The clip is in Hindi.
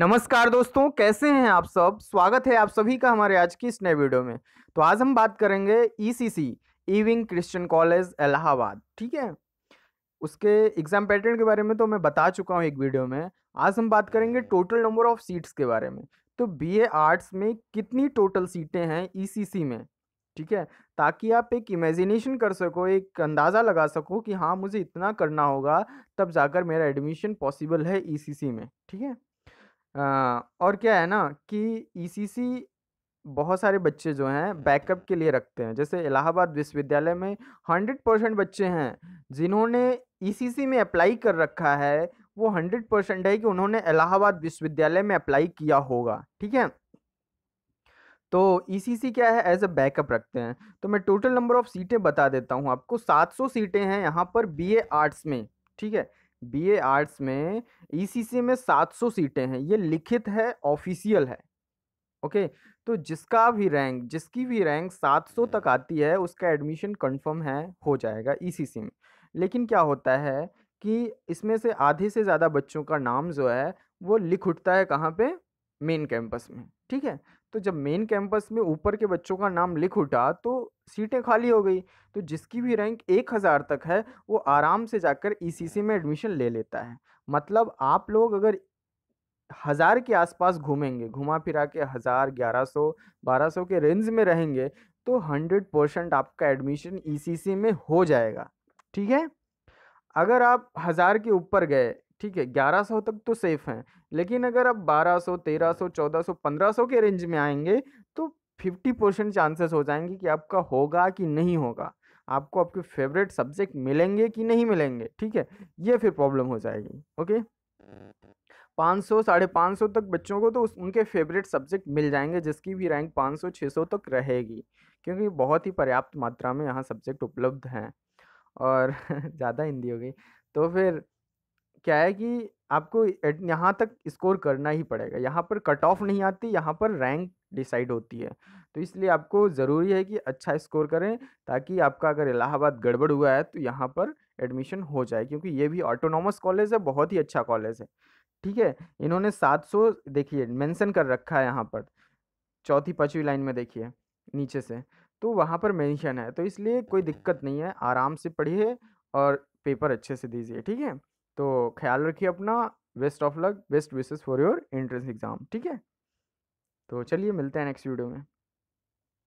नमस्कार दोस्तों कैसे हैं आप सब स्वागत है आप सभी का हमारे आज की इस नए वीडियो में तो आज हम बात करेंगे ECC Ewing christian college Allahabad ठीक है उसके एग्ज़ाम पैटर्न के बारे में तो मैं बता चुका हूँ एक वीडियो में आज हम बात करेंगे टोटल नंबर ऑफ़ सीट्स के बारे में तो ए आर्ट्स में कितनी टोटल सीटें हैं ई e में ठीक है ताकि आप एक इमेजिनेशन कर सको एक अंदाज़ा लगा सको कि हाँ मुझे इतना करना होगा तब जाकर मेरा एडमिशन पॉसिबल है ई e में ठीक है और क्या है ना कि ईसीसी e बहुत सारे बच्चे जो हैं बैकअप के लिए रखते हैं जैसे इलाहाबाद विश्वविद्यालय में हंड्रेड परसेंट बच्चे हैं जिन्होंने ईसीसी e में अप्लाई कर रखा है वो हंड्रेड परसेंट है कि उन्होंने इलाहाबाद विश्वविद्यालय में अप्लाई किया होगा ठीक है तो ईसीसी e क्या है एज अ बैकअप रखते हैं तो मैं टोटल नंबर ऑफ सीटें बता देता हूँ आपको सौ सीटें हैं यहाँ पर ए आर्ट्स में ठीक है बीए आर्ट्स में ईसीसी e में 700 सीटें हैं ये लिखित है ऑफिशियल है ओके तो जिसका भी रैंक जिसकी भी रैंक 700 तक हम्म। आती है उसका एडमिशन कंफर्म है हो जाएगा ईसीसी e में लेकिन क्या होता है कि इसमें से आधे से ज़्यादा बच्चों का नाम जो है वो लिख उठता है कहाँ पे मेन कैंपस में ठीक है तो जब मेन कैंपस में ऊपर के बच्चों का नाम लिख उठा तो सीटें खाली हो गई तो जिसकी भी रैंक एक हज़ार तक है वो आराम से जाकर ई e में एडमिशन ले लेता है मतलब आप लोग अगर हज़ार के आसपास घूमेंगे घुमा फिरा के हज़ार ग्यारह सौ बारह सौ के रेंज में रहेंगे तो हंड्रेड परसेंट आपका एडमिशन ई e में हो जाएगा ठीक है अगर आप हज़ार के ऊपर गए ठीक है 1100 तक तो सेफ़ हैं लेकिन अगर आप 1200, 1300, 1400, 1500 के रेंज में आएंगे तो 50 परसेंट चांसेस हो जाएंगे कि आपका होगा कि नहीं होगा आपको आपके फेवरेट सब्जेक्ट मिलेंगे कि नहीं मिलेंगे ठीक है ये फिर प्रॉब्लम हो जाएगी ओके पाँच सौ साढ़े पाँच सौ तक बच्चों को तो उस उनके फेवरेट सब्जेक्ट मिल जाएंगे जिसकी भी रैंक पाँच सौ छः सौ तक रहेगी क्योंकि बहुत ही पर्याप्त मात्रा में यहाँ सब्जेक्ट उपलब्ध हैं और ज़्यादा हिंदी हो गई तो फिर क्या है कि आपको यहाँ तक स्कोर करना ही पड़ेगा यहाँ पर कट ऑफ नहीं आती यहाँ पर रैंक डिसाइड होती है तो इसलिए आपको ज़रूरी है कि अच्छा स्कोर करें ताकि आपका अगर इलाहाबाद गड़बड़ हुआ है तो यहाँ पर एडमिशन हो जाए क्योंकि ये भी ऑटोनॉमस कॉलेज है बहुत ही अच्छा कॉलेज है ठीक है इन्होंने 700 देखिए मेंशन कर रखा है यहाँ पर चौथी पाँचवीं लाइन में देखिए नीचे से तो वहाँ पर मेंशन है तो इसलिए कोई दिक्कत नहीं है आराम से पढ़िए और पेपर अच्छे से दीजिए ठीक है तो ख्याल रखिए अपना best of luck best wishes for your entrance exam ठीक है तो चलिए मिलते हैं नेक्स्ट वीडियो में